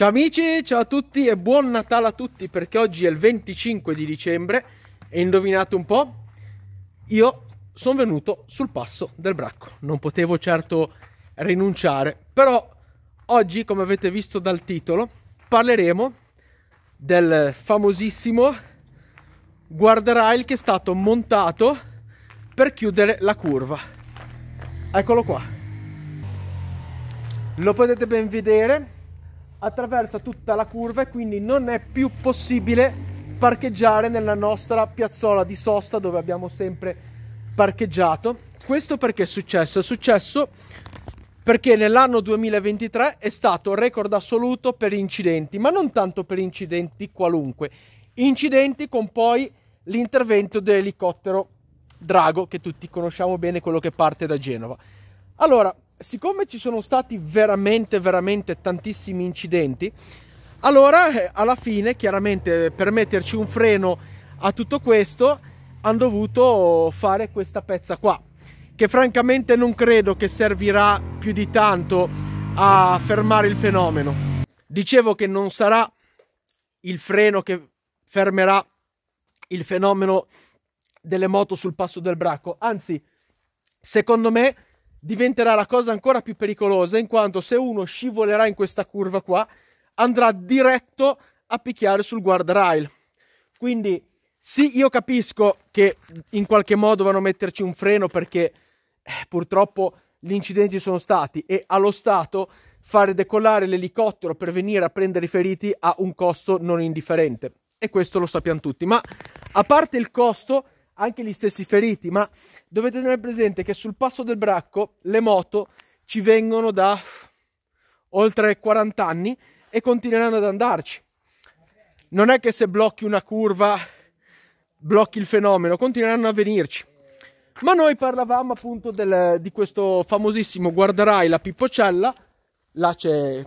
Ciao amici, ciao a tutti e buon Natale a tutti perché oggi è il 25 di dicembre e indovinate un po', io sono venuto sul passo del bracco, non potevo certo rinunciare, però oggi come avete visto dal titolo parleremo del famosissimo guardrail che è stato montato per chiudere la curva, eccolo qua, lo potete ben vedere attraversa tutta la curva e quindi non è più possibile parcheggiare nella nostra piazzola di sosta dove abbiamo sempre parcheggiato. Questo perché è successo? È successo perché nell'anno 2023 è stato record assoluto per incidenti, ma non tanto per incidenti qualunque, incidenti con poi l'intervento dell'elicottero Drago che tutti conosciamo bene, quello che parte da Genova. Allora, siccome ci sono stati veramente, veramente tantissimi incidenti, allora eh, alla fine, chiaramente, per metterci un freno a tutto questo, hanno dovuto fare questa pezza qua, che francamente non credo che servirà più di tanto a fermare il fenomeno. Dicevo che non sarà il freno che fermerà il fenomeno delle moto sul passo del bracco, anzi, secondo me diventerà la cosa ancora più pericolosa in quanto se uno scivolerà in questa curva qua andrà diretto a picchiare sul guardrail. Quindi sì, io capisco che in qualche modo vanno a metterci un freno perché eh, purtroppo gli incidenti sono stati e allo Stato fare decollare l'elicottero per venire a prendere i feriti ha un costo non indifferente e questo lo sappiamo tutti, ma a parte il costo anche gli stessi feriti, ma dovete tenere presente che sul passo del bracco le moto ci vengono da oltre 40 anni e continueranno ad andarci. Non è che se blocchi una curva blocchi il fenomeno, continueranno a venirci. Ma noi parlavamo appunto del, di questo famosissimo guarderai la pippocella, là c'è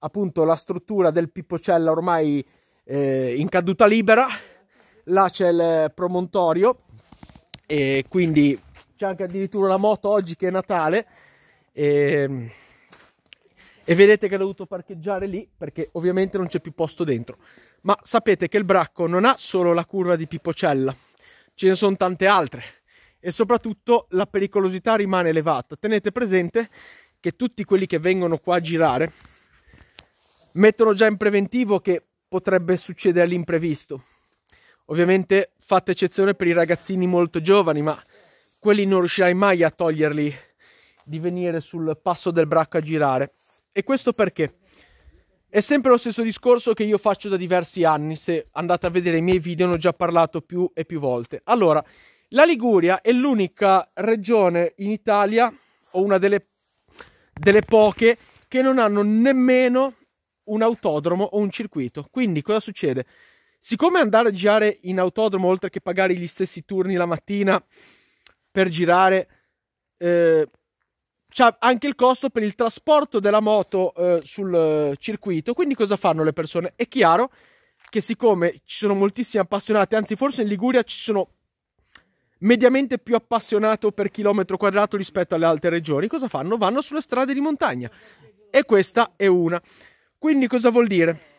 appunto la struttura del pippocella ormai eh, in caduta libera, là c'è il promontorio e quindi c'è anche addirittura la moto oggi che è Natale e, e vedete che l'ho dovuto parcheggiare lì perché ovviamente non c'è più posto dentro ma sapete che il bracco non ha solo la curva di Pipocella ce ne sono tante altre e soprattutto la pericolosità rimane elevata tenete presente che tutti quelli che vengono qua a girare mettono già in preventivo che potrebbe succedere all'imprevisto Ovviamente fatta eccezione per i ragazzini molto giovani, ma quelli non riuscirai mai a toglierli di venire sul passo del braccio a girare. E questo perché? È sempre lo stesso discorso che io faccio da diversi anni, se andate a vedere i miei video ne ho già parlato più e più volte. Allora, la Liguria è l'unica regione in Italia, o una delle, delle poche, che non hanno nemmeno un autodromo o un circuito. Quindi cosa succede? Siccome andare a girare in autodromo, oltre che pagare gli stessi turni la mattina per girare, eh, c'è anche il costo per il trasporto della moto eh, sul eh, circuito. Quindi cosa fanno le persone? È chiaro che siccome ci sono moltissimi appassionati, anzi forse in Liguria ci sono mediamente più appassionato per chilometro quadrato rispetto alle altre regioni, cosa fanno? Vanno sulle strade di montagna. E questa è una. Quindi cosa vuol dire?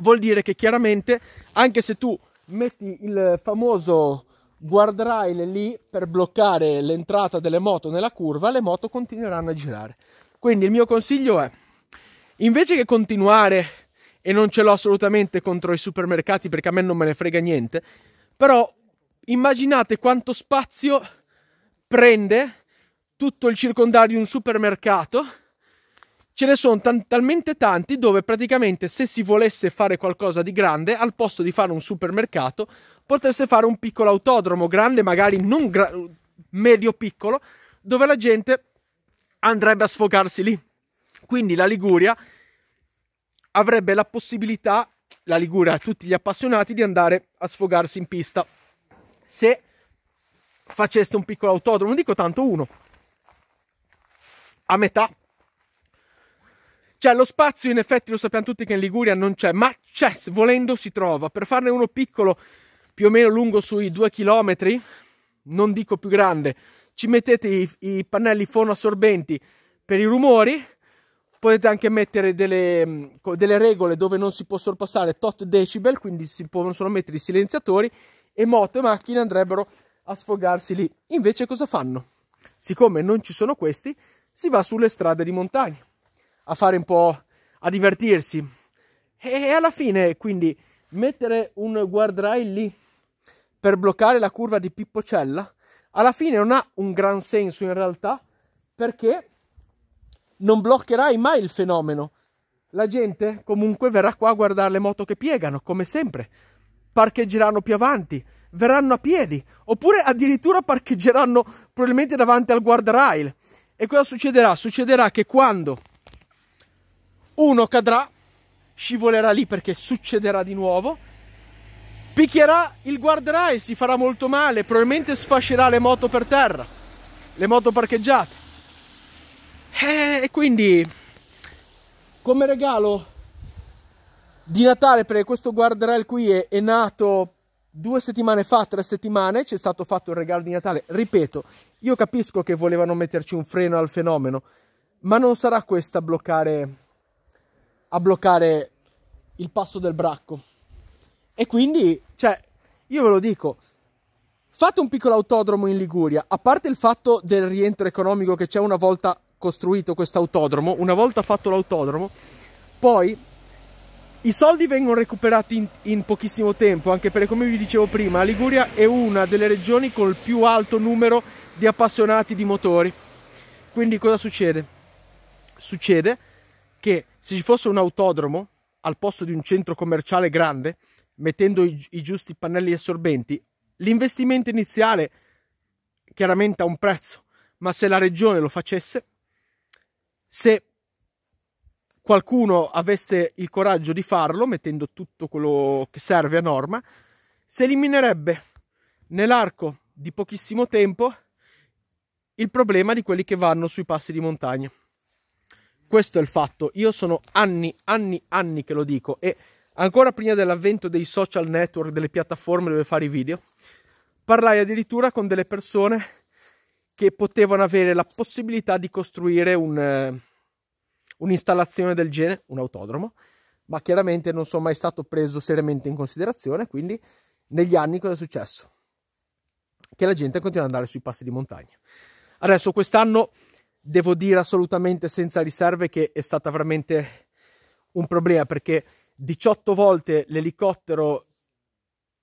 vuol dire che chiaramente anche se tu metti il famoso guardrail lì per bloccare l'entrata delle moto nella curva, le moto continueranno a girare. Quindi il mio consiglio è, invece che continuare, e non ce l'ho assolutamente contro i supermercati perché a me non me ne frega niente, però immaginate quanto spazio prende tutto il circondario di un supermercato ce ne sono tan talmente tanti dove praticamente se si volesse fare qualcosa di grande, al posto di fare un supermercato, potreste fare un piccolo autodromo grande, magari non gra medio piccolo, dove la gente andrebbe a sfogarsi lì. Quindi la Liguria avrebbe la possibilità, la Liguria a tutti gli appassionati, di andare a sfogarsi in pista. Se faceste un piccolo autodromo, non dico tanto uno, a metà cioè, lo spazio, in effetti, lo sappiamo tutti che in Liguria non c'è, ma c'è, volendo si trova. Per farne uno piccolo, più o meno lungo sui due chilometri, non dico più grande, ci mettete i, i pannelli fonoassorbenti per i rumori. Potete anche mettere delle, mm, delle regole dove non si può sorpassare tot decibel, quindi si possono mettere i silenziatori e moto e macchine andrebbero a sfogarsi lì. Invece cosa fanno? Siccome non ci sono questi, si va sulle strade di montagna a fare un po' a divertirsi. E alla fine, quindi, mettere un guardrail lì per bloccare la curva di Pippocella, alla fine non ha un gran senso in realtà, perché non bloccherai mai il fenomeno. La gente comunque verrà qua a guardare le moto che piegano, come sempre. Parcheggeranno più avanti, verranno a piedi, oppure addirittura parcheggeranno probabilmente davanti al guardrail. E cosa succederà? Succederà che quando uno cadrà, scivolerà lì perché succederà di nuovo, picchierà il guarderà e si farà molto male, probabilmente sfascerà le moto per terra, le moto parcheggiate. Eh, e quindi come regalo di Natale, perché questo guardrail qui è, è nato due settimane fa, tre settimane, ci è stato fatto il regalo di Natale. Ripeto, io capisco che volevano metterci un freno al fenomeno, ma non sarà questa a bloccare a bloccare il passo del bracco. E quindi, cioè, io ve lo dico, fate un piccolo autodromo in Liguria, a parte il fatto del rientro economico che c'è una volta costruito questo autodromo, una volta fatto l'autodromo, poi i soldi vengono recuperati in, in, pochissimo tempo, anche perché come vi dicevo prima, la Liguria è una delle regioni con il più alto numero di appassionati di motori. Quindi cosa succede? Succede che se ci fosse un autodromo al posto di un centro commerciale grande, mettendo i, i giusti pannelli assorbenti, l'investimento iniziale chiaramente ha un prezzo, ma se la regione lo facesse, se qualcuno avesse il coraggio di farlo, mettendo tutto quello che serve a norma, si eliminerebbe nell'arco di pochissimo tempo il problema di quelli che vanno sui passi di montagna. Questo è il fatto. Io sono anni, anni, anni che lo dico e ancora prima dell'avvento dei social network, delle piattaforme dove fare i video, parlai addirittura con delle persone che potevano avere la possibilità di costruire eh, un'installazione uh, un del genere, un autodromo, ma chiaramente non sono mai stato preso seriamente in considerazione, quindi negli anni cosa è successo? Che la gente continua ad andare sui passi di montagna. Adesso quest'anno devo dire assolutamente senza riserve che è stata veramente un problema perché 18 volte l'elicottero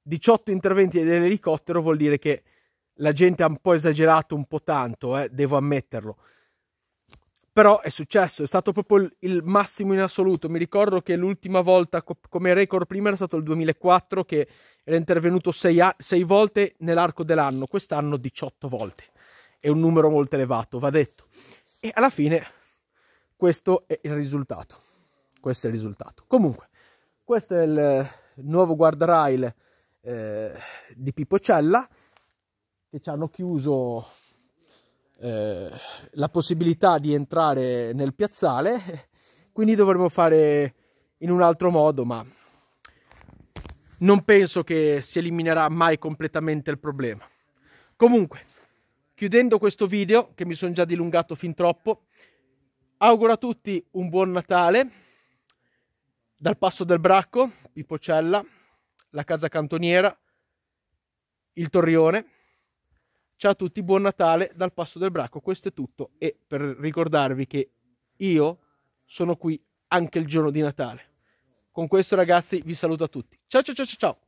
18 interventi dell'elicottero vuol dire che la gente ha un po' esagerato un po' tanto eh, devo ammetterlo però è successo è stato proprio il, massimo in assoluto mi ricordo che l'ultima volta come record prima era stato il 2004 che era intervenuto 6, 6 volte nell'arco dell'anno quest'anno 18 volte è un numero molto elevato va detto e alla fine questo è il risultato. Questo è il risultato. Comunque, questo è il nuovo guardrail eh, di Pipocella che ci hanno chiuso eh, la possibilità di entrare nel piazzale, quindi dovremmo fare in un altro modo, ma non penso che si eliminerà mai completamente il problema. Comunque, Chiudendo questo video, che mi sono già dilungato fin troppo, auguro a tutti un buon Natale dal Passo del Bracco, Pipocella, la Casa Cantoniera, il Torrione. Ciao a tutti, buon Natale dal Passo del Bracco, questo è tutto e per ricordarvi che io sono qui anche il giorno di Natale. Con questo ragazzi vi saluto a tutti. Ciao ciao ciao ciao ciao!